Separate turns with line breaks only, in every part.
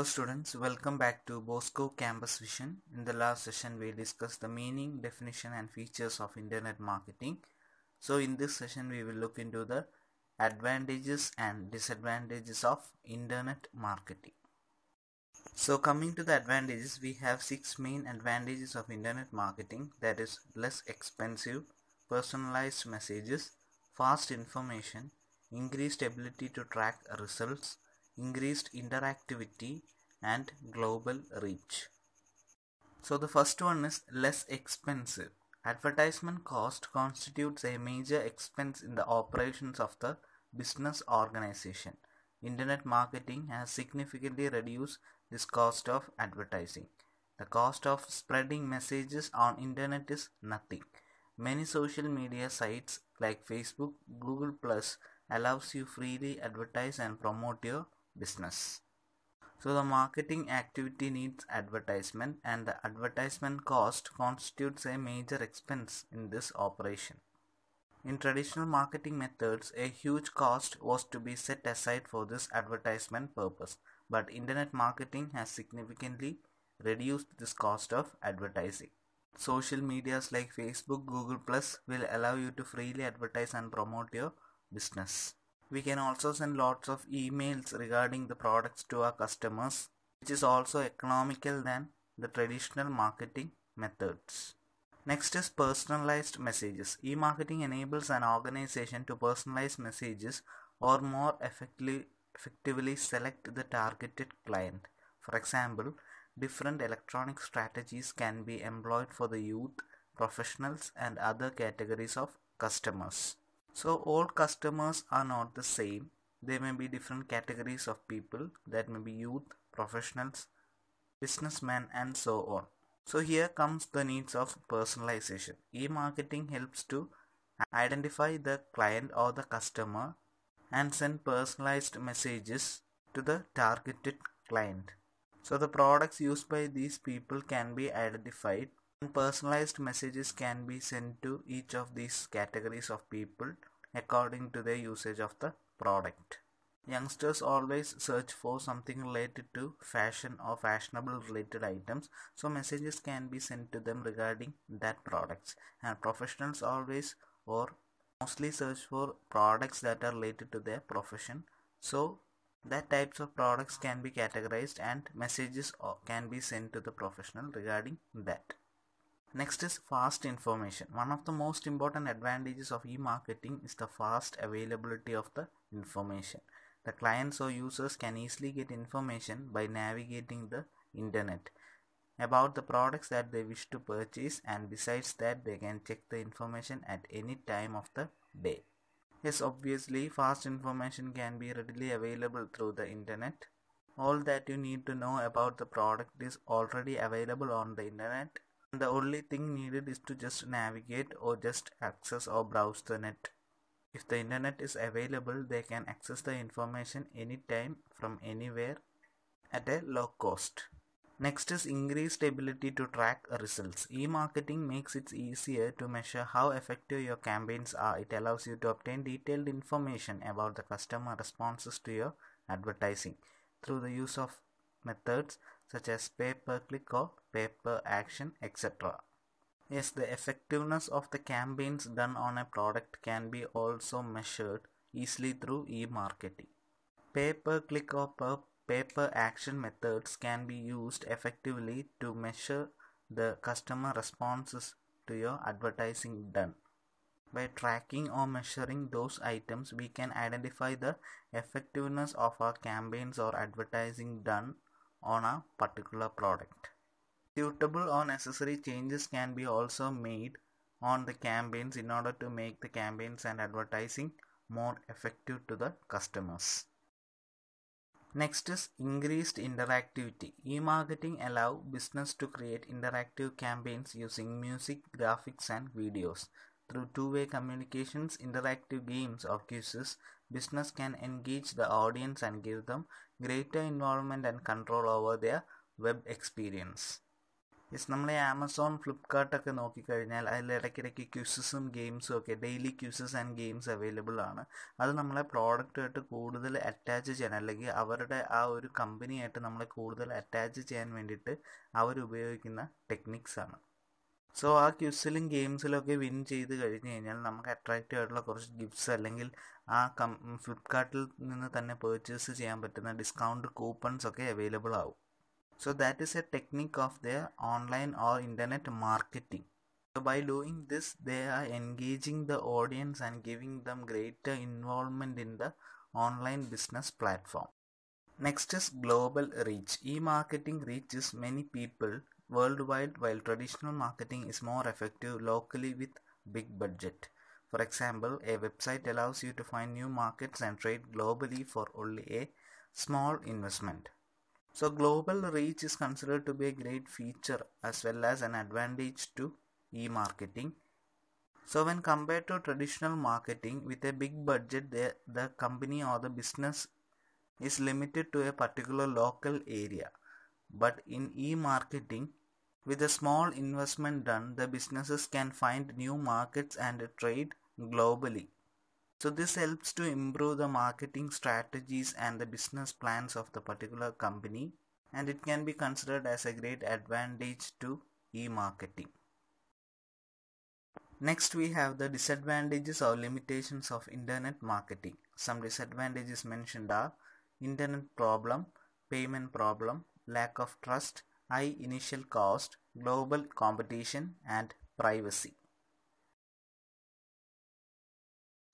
Hello students, welcome back to Bosco Campus Vision. In the last session we discussed the meaning, definition and features of internet marketing. So in this session we will look into the advantages and disadvantages of internet marketing. So coming to the advantages, we have six main advantages of internet marketing that is less expensive, personalized messages, fast information, increased ability to track results, increased interactivity and global reach. So the first one is less expensive. Advertisement cost constitutes a major expense in the operations of the business organization. Internet marketing has significantly reduced this cost of advertising. The cost of spreading messages on internet is nothing. Many social media sites like Facebook, Google Plus allows you freely advertise and promote your business. So the marketing activity needs advertisement and the advertisement cost constitutes a major expense in this operation. In traditional marketing methods, a huge cost was to be set aside for this advertisement purpose, but internet marketing has significantly reduced this cost of advertising. Social medias like Facebook, Google Plus will allow you to freely advertise and promote your business. We can also send lots of emails regarding the products to our customers which is also economical than the traditional marketing methods. Next is personalized messages. E-marketing enables an organization to personalize messages or more effectively, effectively select the targeted client. For example, different electronic strategies can be employed for the youth, professionals and other categories of customers. So all customers are not the same. There may be different categories of people that may be youth, professionals, businessmen and so on. So here comes the needs of personalization. E-marketing helps to identify the client or the customer and send personalized messages to the targeted client. So the products used by these people can be identified Personalized messages can be sent to each of these categories of people according to their usage of the product. Youngsters always search for something related to fashion or fashionable related items, so messages can be sent to them regarding that products. And professionals always or mostly search for products that are related to their profession, so that types of products can be categorized and messages can be sent to the professional regarding that. Next is fast information. One of the most important advantages of e-marketing is the fast availability of the information. The clients or users can easily get information by navigating the internet about the products that they wish to purchase and besides that they can check the information at any time of the day. Yes, obviously fast information can be readily available through the internet. All that you need to know about the product is already available on the internet the only thing needed is to just navigate or just access or browse the net. If the internet is available, they can access the information anytime from anywhere at a low cost. Next is increased ability to track results. E-marketing makes it easier to measure how effective your campaigns are. It allows you to obtain detailed information about the customer responses to your advertising through the use of methods such as pay-per-click or pay-per-action etc. Yes, the effectiveness of the campaigns done on a product can be also measured easily through e-marketing. Pay-per-click or pay-per-action methods can be used effectively to measure the customer responses to your advertising done. By tracking or measuring those items, we can identify the effectiveness of our campaigns or advertising done on a particular product. Suitable or necessary changes can be also made on the campaigns in order to make the campaigns and advertising more effective to the customers. Next is increased interactivity. E-marketing allow business to create interactive campaigns using music, graphics and videos. Through two way communications, interactive games or quizzes, business can engage the audience and give them greater involvement and control over their web experience yes നമ്മളെ Amazon ഫ്ലിപ്കാർട്ടൊക്കെ നോക്കിക്കഴിഞ്ഞാൽ അതിൽ ഇടയ്ക്കിടയ്ക്ക് ക്യൂസസും ഗെയിംസും ഒക്കെ daily quizzes and games available ആണ് അത് നമ്മളെ പ്രോഡക്റ്റുമായിട്ട് കൂടുതൽ അറ്റാച്ച് ചെയ്യാൻ അല്ലെങ്കിൽ അവരുടെ ആ ഒരു കമ്പനിയായിട്ട് നമ്മളെ കൂടുതൽ അറ്റാച്ച് ചെയ്യാൻ വേണ്ടിയിട്ട് അവരുപയോഗിക്കുന്ന ടെക്നിക്സ് ആണ് സോ ആ ക്യൂസിലും ഗെയിംസിലൊക്കെ വിൻ ചെയ്ത് കഴിഞ്ഞ് കഴിഞ്ഞാൽ നമുക്ക് അട്രാക്റ്റീവ് ആയിട്ടുള്ള കുറച്ച് ഗിഫ്റ്റ്സ് അല്ലെങ്കിൽ ആ കം ഫ്ലിപ്കാർട്ടിൽ നിന്ന് തന്നെ പേർച്ചേസ് ചെയ്യാൻ പറ്റുന്ന ഡിസ്കൗണ്ട് കൂപ്പൺസ് ഒക്കെ അവൈലബിൾ ആവും so that is a technique of the online or internet marketing so by doing this this, are engaging the audience and and them greater involvement in the online business platform next is global reach ഈ marketing reach is many people Worldwide, while traditional marketing is more effective locally with big budget. For example, a website allows you to find new markets and trade globally for only a small investment. So global reach is considered to be a great feature as well as an advantage to e-marketing. So when compared to traditional marketing with a big budget the, the company or the business is limited to a particular local area. But in e-marketing with a small investment done, the businesses can find new markets and trade globally. So this helps to improve the marketing strategies and the business plans of the particular company and it can be considered as a great advantage to e-marketing. Next we have the disadvantages or limitations of internet marketing. Some disadvantages mentioned are internet problem, payment problem, lack of trust, high initial cost, global competition and privacy.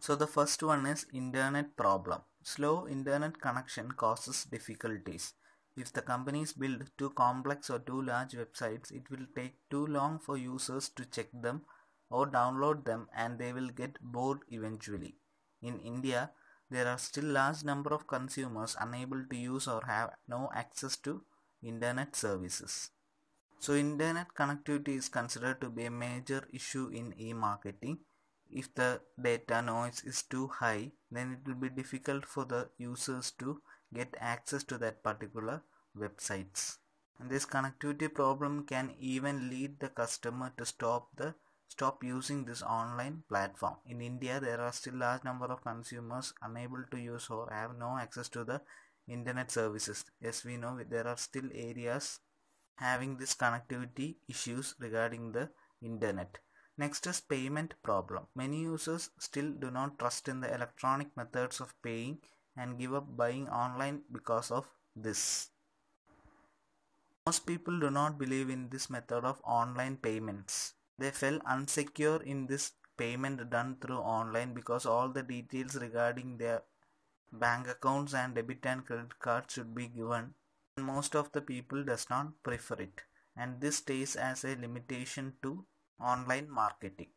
So the first one is internet problem. Slow internet connection causes difficulties. If the companies build too complex or too large websites, it will take too long for users to check them or download them and they will get bored eventually. In India, there are still large number of consumers unable to use or have no access to internet services. So internet connectivity is considered to be a major issue in e-marketing. If the data noise is too high, then it will be difficult for the users to get access to that particular websites. And this connectivity problem can even lead the customer to stop the stop using this online platform. In India, there are still large number of consumers unable to use or have no access to the internet services. Yes, we know there are still areas having this connectivity issues regarding the internet. Next is payment problem. Many users still do not trust in the electronic methods of paying and give up buying online because of this. Most people do not believe in this method of online payments. They feel unsecure in this payment done through online because all the details regarding their Bank accounts and debit and credit cards should be given. Most of the people does not prefer it and this stays as a limitation to online marketing.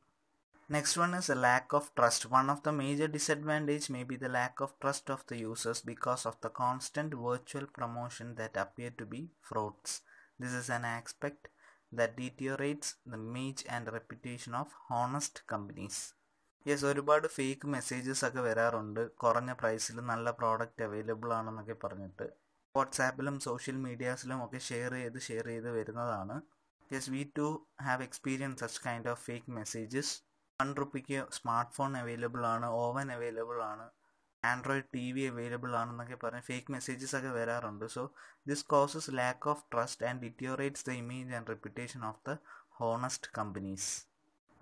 Next one is a lack of trust. One of the major disadvantage may be the lack of trust of the users because of the constant virtual promotion that appear to be frauds. This is an aspect that deteriorates the image and reputation of honest companies. Yes ഒരുപാട് fake messages ഒക്കെ വരാറുണ്ട് കുറഞ്ഞ പ്രൈസിൽ നല്ല product available ആണെന്നൊക്കെ പറഞ്ഞിട്ട് വാട്സാപ്പിലും social മീഡിയാസിലും ഒക്കെ share ചെയ്ത് ഷെയർ ചെയ്ത് വരുന്നതാണ് yes we too have experience such kind of fake messages one റുപ്പിക്ക് സ്മാർട്ട് ഫോൺ അവൈലബിൾ ആണ് ഓവൻ അവൈലബിൾ ആണ് ആൻഡ്രോയിഡ് ടി വി അവൈലബിൾ ആണെന്നൊക്കെ പറഞ്ഞ് ഫേക്ക് മെസ്സേജസ് ഒക്കെ വരാറുണ്ട് so this causes lack of trust and deteriorates the image and reputation of the honest companies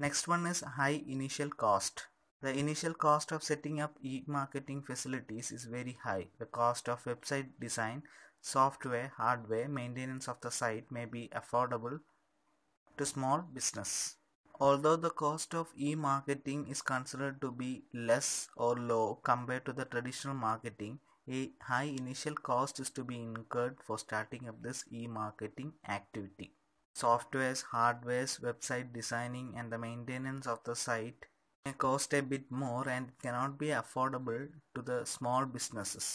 Next one is high initial cost. The initial cost of setting up e-marketing facilities is very high. The cost of website design, software, hardware, maintenance of the site may be affordable to small business. Although the cost of e-marketing is considered to be less or low compared to the traditional marketing, a high initial cost is to be incurred for starting up this e-marketing activity softwares, hardwares, website designing and the maintenance of the site may cost a bit more and cannot be affordable to the small businesses.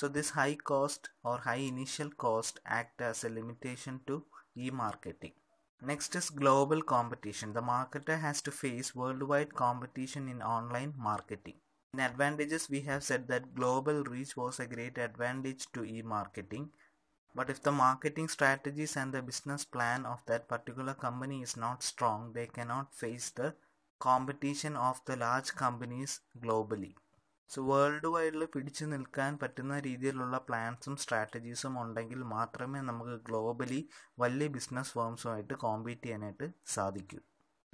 So this high cost or high initial cost act as a limitation to e-marketing. Next is global competition. The marketer has to face worldwide competition in online marketing. In advantages, we have said that global reach was a great advantage to e-marketing But if the marketing strategies and the business plan of that particular company is not strong, they cannot face the competition of the large companies globally so world വൈഡിൽ പിടിച്ചു നിൽക്കാൻ പറ്റുന്ന രീതിയിലുള്ള പ്ലാൻസും സ്ട്രാറ്റജീസും ഉണ്ടെങ്കിൽ മാത്രമേ നമുക്ക് globally വലിയ business ഫേംസുമായിട്ട് compete ചെയ്യാനായിട്ട് സാധിക്കൂ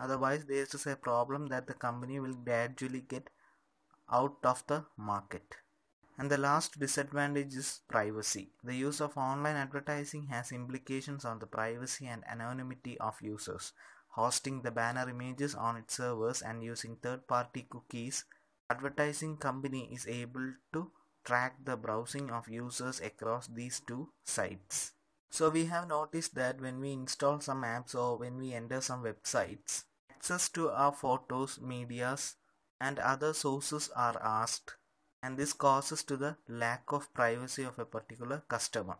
otherwise there is a problem that the company will gradually get out of the market And the last disadvantage is privacy. The use of online advertising has implications on the privacy and anonymity of users. Hosting the banner images on its servers and using third-party cookies, advertising company is able to track the browsing of users across these two sites. So we have noticed that when we install some apps or when we enter some websites, access to our photos, medias and other sources are asked and this causes to the lack of privacy of a particular customer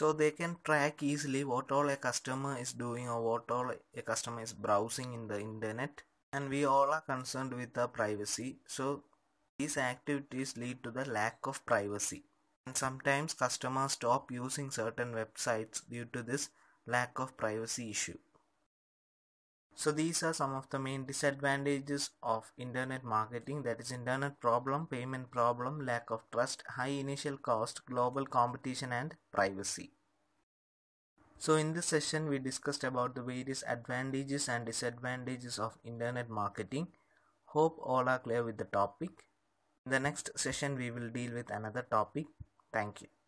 so they can track easily what all a customer is doing or what all a customer is browsing in the internet and we all are concerned with the privacy so these activities lead to the lack of privacy and sometimes customers stop using certain websites due to this lack of privacy issue so these are some of the main disadvantages of internet marketing that is internet problem, payment problem, lack of trust, high initial cost, global competition and privacy. So in this session we discussed about the various advantages and disadvantages of internet marketing. Hope all are clear with the topic. In the next session we will deal with another topic. Thank you.